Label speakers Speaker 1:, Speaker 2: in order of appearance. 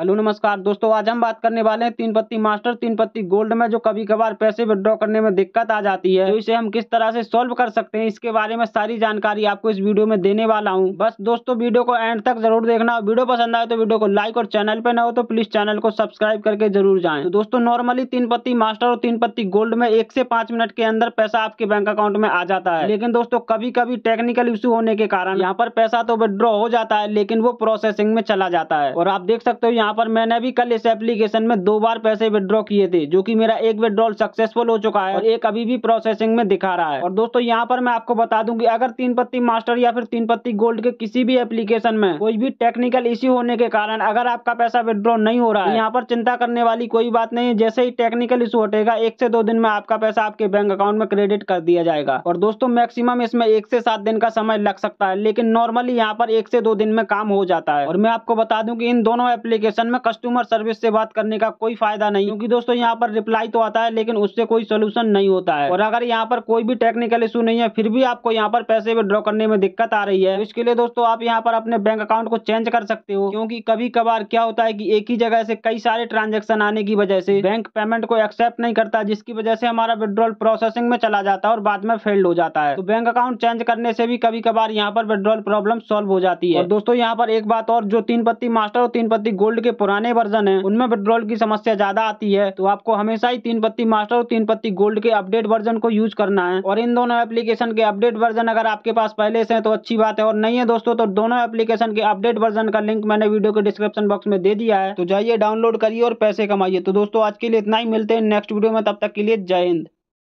Speaker 1: hello नमस्कार दोस्तों आज हम बात करने वाले हैं तीन पत्ती मास्टर तीन पत्ती गोल्ड में जो कभी कभार पैसे विद्रॉ करने में दिक्कत आ जाती है तो इसे हम किस तरह से सॉल्व कर सकते हैं इसके बारे में सारी जानकारी आपको इस वीडियो में देने वाला हूं बस दोस्तों वीडियो को एंड तक जरूर देखना वीडियो पसंद आए तो वीडियो को लाइक और चैनल पर न हो तो प्लीज चैनल को सब्सक्राइब करके जरूर जाए तो दोस्तों नॉर्मली तीन पत्ती मास्टर और तीन पत्ती गोल्ड में एक से पांच मिनट के अंदर पैसा आपके बैंक अकाउंट में आ जाता है लेकिन दोस्तों कभी कभी टेक्निकल इश्यू होने के कारण यहाँ पर पैसा तो विद्रॉ हो जाता है लेकिन वो प्रोसेसिंग में चला जाता है और आप देख सकते हो यहाँ यहाँ पर मैंने भी कल इस एप्लीकेशन में दो बार पैसे विद्रॉ किए थे जो कि मेरा एक विद्रॉल सक्सेसफुल हो चुका है और एक अभी भी प्रोसेसिंग में दिखा रहा है और दोस्तों यहाँ पर मैं आपको बता दूँ की अगर तीन पत्ती मास्टर या फिर तीन पत्ती गोल्ड के किसी भी एप्लीकेशन में कोई भी टेक्निकल इश्यू होने के कारण अगर आपका पैसा विड्रॉ नहीं हो रहा है तो यहाँ पर चिंता करने वाली कोई बात नहीं है जैसे ही टेक्निकल इशू हटेगा एक से दो दिन में आपका पैसा आपके बैंक अकाउंट में क्रेडिट कर दिया जाएगा और दोस्तों मैक्सिमम इसमें एक से सात दिन का समय लग सकता है लेकिन नॉर्मली यहाँ पर एक से दो दिन में काम हो जाता है और मैं आपको बता दूं कि इन दोनों एप्लीकेशन सेशन में कस्टमर सर्विस से बात करने का कोई फायदा नहीं क्योंकि दोस्तों यहाँ पर रिप्लाई तो आता है लेकिन उससे कोई सोल्यूशन नहीं होता है और अगर यहाँ पर कोई भी टेक्निकल इशू नहीं है फिर भी आपको यहाँ पर पैसे विद्रॉ करने में दिक्कत आ रही है तो इसके लिए दोस्तों आप यहाँ पर अपने बैंक अकाउंट को चेंज कर सकते हो क्योंकि कभी कभार क्या होता है की एक ही जगह से कई सारे ट्रांजेक्शन आने की वजह से बैंक पेमेंट को एक्सेप्ट नहीं करता जिसकी वजह से हमारा विड्रॉल प्रोसेसिंग में चला जाता है और बाद में फेल्ड हो जाता है तो बैंक अकाउंट चेंज करने से भी कभी कभार यहाँ पर विड्रॉल प्रॉब्लम सॉल्व हो जाती है और दोस्तों यहाँ पर एक बात और जो तीन पत्ती मास्टर और तीन पत्ती गोल्ड एंड्रॉइड के पुराने वर्जन है उनमें विड्रॉल की समस्या ज्यादा आती है तो आपको हमेशा ही तीन पत्ती मास्टर और तीन पत्ती गोल्ड के अपडेट वर्जन को यूज करना है और इन दोनों एप्लीकेशन के अपडेट वर्जन अगर आपके पास पहले से है तो अच्छी बात है और नहीं है दोस्तों तो दोनों एप्लीकेशन के अपडेट वर्जन का लिंक मैंने वीडियो के डिस्क्रिप्शन बॉक्स में दे दिया है तो जाइए डाउनलोड करिए और पैसे कमाइए तो दोस्तों आज के लिए इतना ही मिलते हैं नेक्स्ट वीडियो में तब तक के लिए जय हिंद